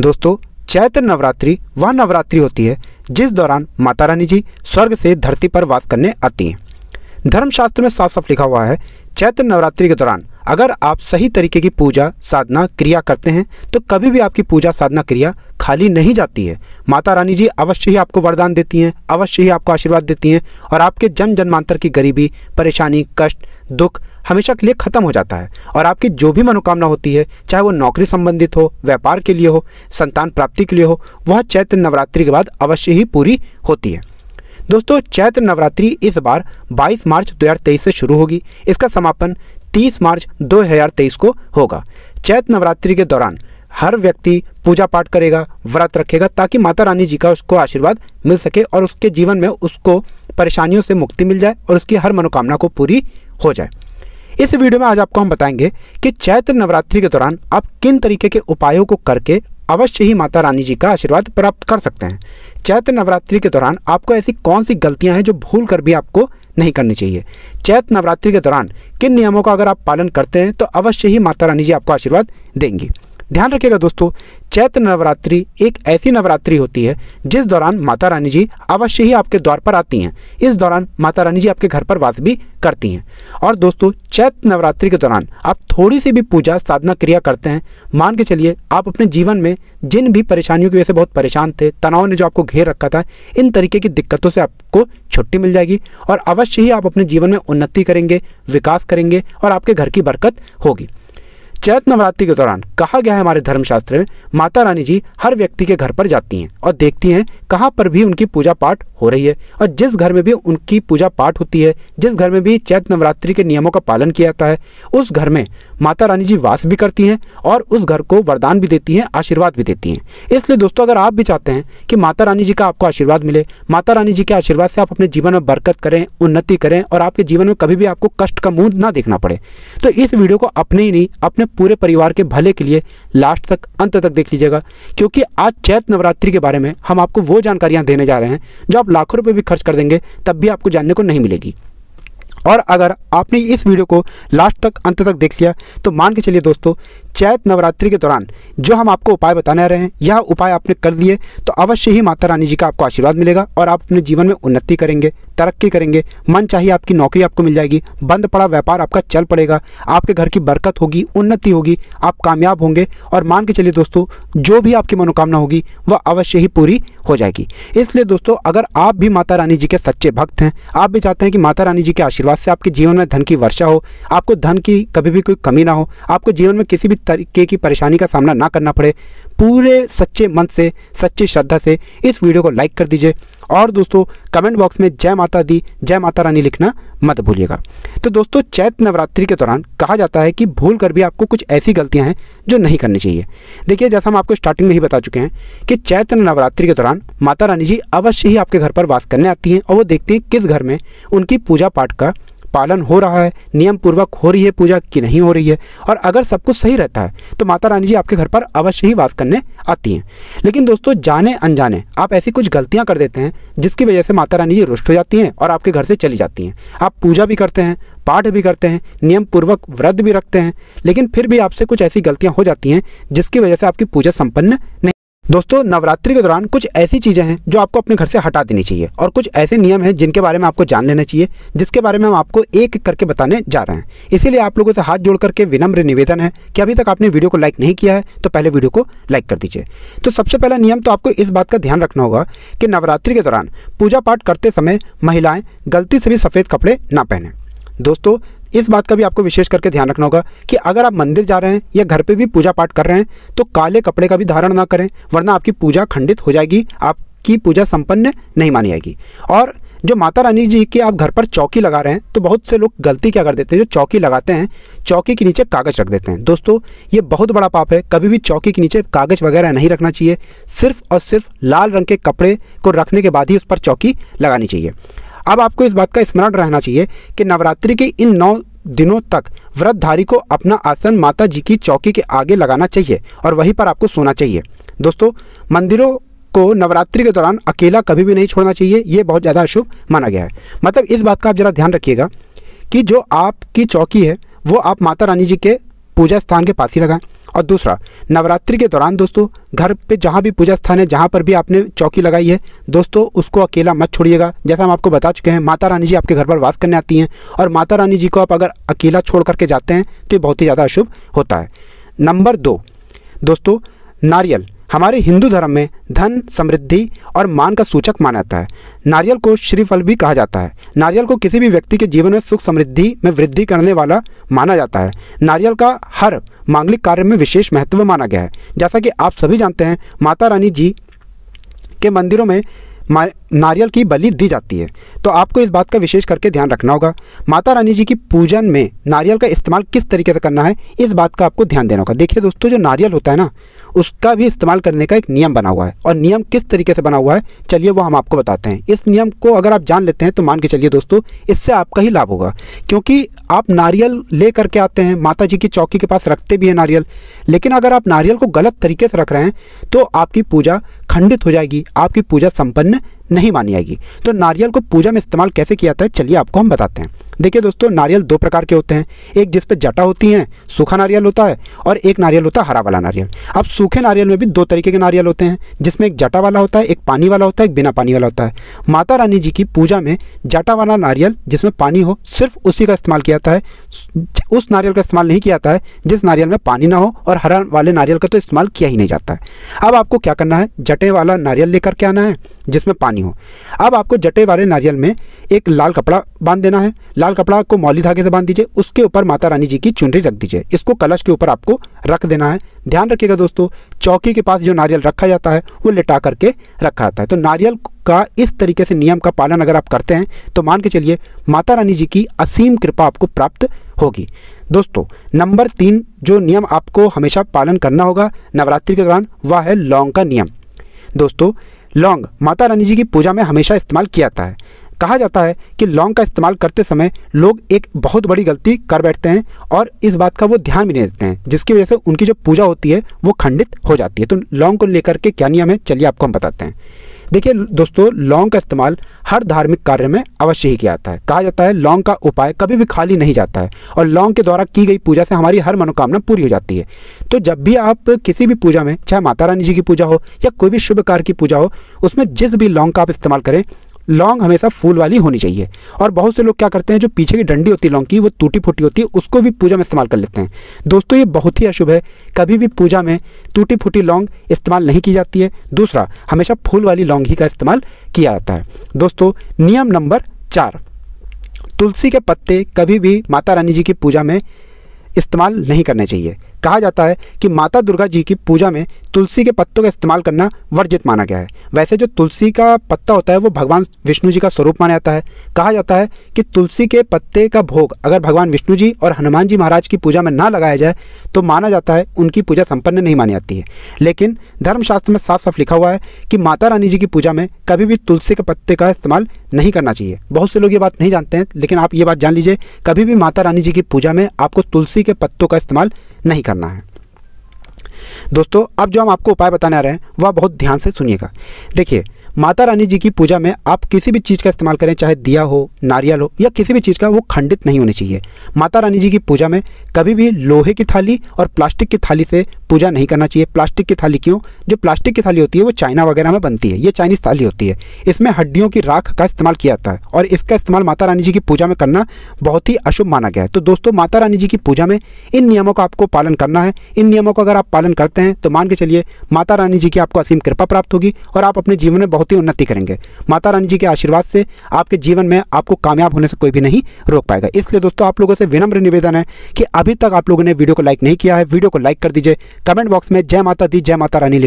दोस्तों चैत्र नवरात्रि वह नवरात्रि होती है जिस दौरान माता रानी जी स्वर्ग से धरती पर वास करने आती हैं धर्मशास्त्र में साफ साफ लिखा हुआ है चैत्र नवरात्रि के दौरान अगर आप सही तरीके की पूजा साधना क्रिया करते हैं तो कभी भी आपकी पूजा साधना क्रिया खाली नहीं जाती है माता रानी जी अवश्य ही आपको वरदान देती हैं अवश्य ही आपको आशीर्वाद देती हैं और आपके जन्म जन्मांतर की गरीबी परेशानी कष्ट दुख हमेशा के लिए खत्म हो जाता है और आपकी जो भी मनोकामना होती है चाहे वो नौकरी संबंधित हो व्यापार के लिए हो संतान प्राप्ति के लिए हो वह चैत्र नवरात्रि के बाद अवश्य ही पूरी होती है दोस्तों चैत्र नवरात्रि इस बार 22 मार्च 2023 से शुरू होगी इसका समापन 30 मार्च 2023 को होगा चैत्र नवरात्रि के दौरान हर व्यक्ति पूजा पाठ करेगा व्रत रखेगा ताकि माता रानी जी का उसको आशीर्वाद मिल सके और उसके जीवन में उसको परेशानियों से मुक्ति मिल जाए और उसकी हर मनोकामना को पूरी हो जाए इस वीडियो में आज आपको हम बताएंगे कि चैत्र नवरात्रि के दौरान आप किन तरीके के उपायों को करके अवश्य ही माता रानी जी का आशीर्वाद प्राप्त कर सकते हैं चैत्र नवरात्रि के दौरान आपको ऐसी कौन सी गलतियां हैं जो भूल कर भी आपको नहीं करनी चाहिए चैत्र नवरात्रि के दौरान किन नियमों का अगर आप पालन करते हैं तो अवश्य ही माता रानी जी आपको आशीर्वाद देंगी ध्यान रखिएगा दोस्तों चैत्र नवरात्रि एक ऐसी नवरात्रि होती है जिस दौरान माता रानी जी अवश्य ही आपके द्वार पर आती हैं इस दौरान माता रानी जी आपके घर पर वास भी करती हैं और दोस्तों चैत्र नवरात्रि के दौरान आप थोड़ी सी भी पूजा साधना क्रिया करते हैं मान के चलिए आप अपने जीवन में जिन भी परेशानियों की वजह से बहुत परेशान थे तनाव ने जो आपको घेर रखा था इन तरीके की दिक्कतों से आपको छुट्टी मिल जाएगी और अवश्य ही आप अपने जीवन में उन्नति करेंगे विकास करेंगे और आपके घर की बरकत होगी चैत नवरात्रि के दौरान कहा गया है हमारे धर्मशास्त्र में माता रानी जी हर व्यक्ति के घर पर जाती हैं और देखती हैं कहाँ पर भी उनकी पूजा पाठ हो रही है और जिस घर में भी उनकी पूजा पाठ होती है जिस घर में भी चैत नवरात्रि के नियमों का पालन किया जाता है उस घर में माता रानी जी वास भी करती हैं और उस घर को वरदान भी देती हैं आशीर्वाद भी देती हैं इसलिए दोस्तों अगर आप भी चाहते हैं कि माता रानी जी का आपको आशीर्वाद मिले माता रानी जी के आशीर्वाद से आप अपने जीवन में बरकत करें उन्नति करें और आपके जीवन में कभी भी आपको कष्ट का मुंह ना देखना पड़े तो इस वीडियो को अपने ही नहीं अपने पूरे परिवार के भले के लिए लास्ट तक अंत तक देख लीजिएगा क्योंकि आज चैत नवरात्रि के बारे में हम आपको वो जानकारियां देने जा रहे हैं जो आप लाखों रुपए भी खर्च कर देंगे तब भी आपको जानने को नहीं मिलेगी और अगर आपने इस वीडियो को लास्ट तक अंत तक देख लिया तो मान के चलिए दोस्तों चैत नवरात्रि के दौरान जो हम आपको उपाय बताने रहे हैं यह उपाय आपने कर दिए तो अवश्य ही माता रानी जी का आपको आशीर्वाद मिलेगा और आप अपने जीवन में उन्नति करेंगे तरक्की करेंगे मन चाहिए आपकी नौकरी आपको मिल जाएगी बंद पड़ा व्यापार आपका चल पड़ेगा आपके घर की बरकत होगी उन्नति होगी आप कामयाब होंगे और मान के चलिए दोस्तों जो भी आपकी मनोकामना होगी वह अवश्य ही पूरी हो जाएगी इसलिए दोस्तों अगर आप भी माता रानी जी के सच्चे भक्त हैं आप भी चाहते हैं कि माता रानी जी के आशीर्वाद से आपके जीवन में धन की वर्षा हो आपको धन की कभी भी कोई कमी ना हो आपको जीवन में किसी भी तरीके की परेशानी का सामना ना करना पड़े पूरे सच्चे मन से सच्ची श्रद्धा से इस वीडियो को लाइक कर दीजिए और दोस्तों कमेंट बॉक्स में जय माता दी जय माता रानी लिखना मत भूलिएगा तो दोस्तों चैत नवरात्रि के दौरान कहा जाता है कि भूल कर भी आपको कुछ ऐसी गलतियां हैं जो नहीं करनी चाहिए देखिए जैसा हम आपको स्टार्टिंग में ही बता चुके हैं कि चैत नवरात्रि के दौरान माता रानी जी अवश्य ही आपके घर पर वास करने आती हैं और वो देखती हैं किस घर में उनकी पूजा पाठ का पालन हो रहा है नियम पूर्वक हो रही है पूजा कि नहीं हो रही है और अगर सब कुछ सही रहता है तो माता रानी जी आपके घर पर अवश्य ही वास करने आती हैं लेकिन दोस्तों जाने अनजाने आप ऐसी कुछ गलतियाँ कर देते हैं जिसकी वजह से माता रानी जी रुष्ट हो जाती हैं और आपके घर से चली जाती हैं आप पूजा भी करते हैं पाठ भी करते हैं नियम पूर्वक व्रत भी रखते हैं लेकिन फिर भी आपसे कुछ ऐसी गलतियाँ हो जाती हैं जिसकी वजह से आपकी पूजा संपन्न नहीं दोस्तों नवरात्रि के दौरान कुछ ऐसी चीज़ें हैं जो आपको अपने घर से हटा देनी चाहिए और कुछ ऐसे नियम हैं जिनके बारे में आपको जान लेना चाहिए जिसके बारे में हम आपको एक एक करके बताने जा रहे हैं इसीलिए आप लोगों से हाथ जोड़ करके विनम्र निवेदन है कि अभी तक आपने वीडियो को लाइक नहीं किया है तो पहले वीडियो को लाइक कर दीजिए तो सबसे पहला नियम तो आपको इस बात का ध्यान रखना होगा कि नवरात्रि के दौरान पूजा पाठ करते समय महिलाएँ गलती से भी सफ़ेद कपड़े ना पहने दोस्तों इस बात का भी आपको विशेष करके ध्यान रखना होगा कि अगर आप मंदिर जा रहे हैं या घर पे भी पूजा पाठ कर रहे हैं तो काले कपड़े का भी धारण ना करें वरना आपकी पूजा खंडित हो जाएगी आपकी पूजा संपन्न नहीं मानी जाएगी और जो माता रानी जी के आप घर पर चौकी लगा रहे हैं तो बहुत से लोग गलती क्या कर देते हैं जो चौकी लगाते हैं चौकी के नीचे कागज़ रख देते हैं दोस्तों ये बहुत बड़ा पाप है कभी भी चौकी के नीचे कागज़ वगैरह नहीं रखना चाहिए सिर्फ और सिर्फ लाल रंग के कपड़े को रखने के बाद ही उस पर चौकी लगानी चाहिए अब आपको इस बात का स्मरण रहना चाहिए कि नवरात्रि के इन नौ दिनों तक व्रतधारी को अपना आसन माता जी की चौकी के आगे लगाना चाहिए और वहीं पर आपको सोना चाहिए दोस्तों मंदिरों को नवरात्रि के दौरान अकेला कभी भी नहीं छोड़ना चाहिए ये बहुत ज़्यादा अशुभ माना गया है मतलब इस बात का आप ज़रा ध्यान रखिएगा कि जो आपकी चौकी है वो आप माता रानी जी के पूजा स्थान के पास ही लगाएं और दूसरा नवरात्रि के दौरान दोस्तों घर पे जहाँ भी पूजा स्थान है जहाँ पर भी आपने चौकी लगाई है दोस्तों उसको अकेला मत छोड़िएगा जैसा हम आपको बता चुके हैं माता रानी जी आपके घर पर वास करने आती हैं और माता रानी जी को आप अगर अकेला छोड़ करके जाते हैं तो ये बहुत ही ज़्यादा अशुभ होता है नंबर दो दोस्तों नारियल हमारे हिंदू धर्म में धन समृद्धि और मान का सूचक माना जाता है नारियल को श्रीफल भी कहा जाता है नारियल को किसी भी व्यक्ति के जीवन में सुख समृद्धि में वृद्धि करने वाला माना जाता है नारियल का हर मांगलिक कार्य में विशेष महत्व माना गया है जैसा कि आप सभी जानते हैं माता रानी जी के मंदिरों में नारियल की बलि दी जाती है तो आपको इस बात का विशेष करके ध्यान रखना होगा माता रानी जी की पूजन में नारियल का इस्तेमाल किस तरीके से करना है इस बात का आपको ध्यान देना होगा देखिए दोस्तों जो नारियल होता है ना उसका भी इस्तेमाल करने का एक नियम बना हुआ है और नियम किस तरीके से बना हुआ है चलिए वो हम आपको बताते हैं इस नियम को अगर आप जान लेते हैं तो मान के चलिए दोस्तों इससे आपका ही लाभ होगा क्योंकि आप नारियल ले करके आते हैं माता जी की चौकी के पास रखते भी हैं नारियल लेकिन अगर आप नारियल को गलत तरीके से रख रहे हैं तो आपकी पूजा खंडित हो जाएगी आपकी पूजा संपन्न नहीं मानी जाएगी तो नारियल को पूजा में इस्तेमाल कैसे किया जाता है चलिए आपको हम बताते हैं देखिए दोस्तों नारियल दो प्रकार के होते हैं एक जिस पर जटा होती हैं सूखा नारियल होता है और एक नारियल होता है हरा वाला नारियल अब सूखे नारियल में भी दो तरीके के नारियल होते हैं जिसमें एक जटा वाला होता है एक पानी वाला होता है एक बिना पानी वाला होता है माता रानी जी की पूजा में जटा वाला नारियल जिसमें पानी हो सिर्फ उसी का इस्तेमाल किया जाता है उस नारियल का इस्तेमाल नहीं किया जाता है जिस नारियल में पानी ना हो और हरा वाले नारियल का तो इस्तेमाल किया ही नहीं जाता है अब आपको क्या करना है जटे वाला नारियल लेकर के आना है जिसमें पानी करनी हो अब आपको जटे वाले नारियल में एक लाल कपड़ा बांध देना है लाल कपड़ा को मौली धागे से बांध दीजिए उसके ऊपर माता रानी जी की चुनरी रख दीजिए इसको कलश के ऊपर आपको रख देना है ध्यान रखिएगा दोस्तों चौकी के पास जो नारियल रखा जाता है वो लिटा करके रखा जाता है तो नारियल का इस तरीके से नियम का पालन अगर आप करते हैं तो मान के चलिए माता रानी जी की असीम कृपा आपको प्राप्त होगी दोस्तों नंबर तीन जो नियम आपको हमेशा पालन करना होगा नवरात्रि के दौरान वह है लौंग का नियम दोस्तों लौंग माता रानी जी की पूजा में हमेशा इस्तेमाल किया जाता है कहा जाता है कि लौंग का इस्तेमाल करते समय लोग एक बहुत बड़ी गलती कर बैठते हैं और इस बात का वो ध्यान भी नहीं देते हैं जिसकी वजह से उनकी जो पूजा होती है वो खंडित हो जाती है तो लौंग को लेकर के क्या नियम है चलिए आपको हम बताते हैं देखिए दोस्तों लौंग का इस्तेमाल हर धार्मिक कार्य में अवश्य ही किया जाता है कहा जाता है लौंग का उपाय कभी भी खाली नहीं जाता है और लौंग के द्वारा की गई पूजा से हमारी हर मनोकामना पूरी हो जाती है तो जब भी आप किसी भी पूजा में चाहे माता रानी जी की पूजा हो या कोई भी शुभ कार्य की पूजा हो उसमें जिस भी लौंग का आप इस्तेमाल करें लॉन्ग हमेशा फूल वाली होनी चाहिए और बहुत से लोग क्या करते हैं जो पीछे की डंडी होती है लॉन्ग की वो टूटी फूटी होती है उसको भी पूजा में इस्तेमाल कर लेते हैं दोस्तों ये बहुत ही अशुभ है कभी भी पूजा में टूटी फूटी लॉन्ग इस्तेमाल नहीं की जाती है दूसरा हमेशा फूल वाली लॉन्ग ही का इस्तेमाल किया जाता है दोस्तों नियम नंबर चार तुलसी के पत्ते कभी भी माता रानी जी की पूजा में इस्तेमाल नहीं करने चाहिए कहा जाता है कि माता दुर्गा जी की पूजा में तुलसी के पत्तों का इस्तेमाल करना वर्जित माना गया है वैसे जो तुलसी का पत्ता होता है वो भगवान विष्णु जी का स्वरूप माना जाता है कहा जाता है कि तुलसी के पत्ते का भोग अगर भगवान विष्णु जी और हनुमान जी महाराज की पूजा में ना लगाया जाए तो माना जाता है उनकी पूजा संपन्न नहीं मानी जाती है लेकिन धर्मशास्त्र में साफ साफ लिखा हुआ है कि माता रानी जी की पूजा में कभी भी तुलसी के पत्ते का इस्तेमाल नहीं करना चाहिए बहुत से लोग ये बात नहीं जानते हैं लेकिन आप ये बात जान लीजिए कभी भी माता रानी जी की पूजा में आपको तुलसी के पत्तों का इस्तेमाल नहीं करना करना है दोस्तों अब जो हम आपको उपाय बताने आ रहे हैं वह बहुत ध्यान से सुनिएगा देखिए माता रानी जी की पूजा में आप किसी भी चीज़ का इस्तेमाल करें चाहे दिया हो नारियल हो या किसी भी चीज़ का वो खंडित नहीं होनी चाहिए माता रानी जी की पूजा में कभी भी लोहे की थाली और प्लास्टिक की थाली से पूजा नहीं करना चाहिए प्लास्टिक की थाली क्यों जो प्लास्टिक की थाली होती है वो चाइना वगैरह में बनती है ये चाइनीज़ थाली होती है इसमें हड्डियों की राख का इस्तेमाल किया जाता है और इसका इस्तेमाल माता रानी जी की पूजा में करना बहुत ही अशुभ माना गया है तो दोस्तों माता रानी जी की पूजा में इन नियमों का आपको पालन करना है इन नियमों का अगर आप पालन करते हैं तो मान के चलिए माता रानी जी की आपको असीम कृपा प्राप्त होगी और आप अपने जीवन में बहुत बहुत ही उन्नति करेंगे माता रानी जी के आशीर्वाद से आपके जीवन में आपको कामयाब होने से कोई भी नहीं रोक पाएगा इसलिए दोस्तों आप लोगों से विनम्र निवेदन है कि अभी तक आप लोगों ने वीडियो को लाइक नहीं किया है वीडियो को लाइक कर दीजिए कमेंट बॉक्स में जय माता दी जय माता रानी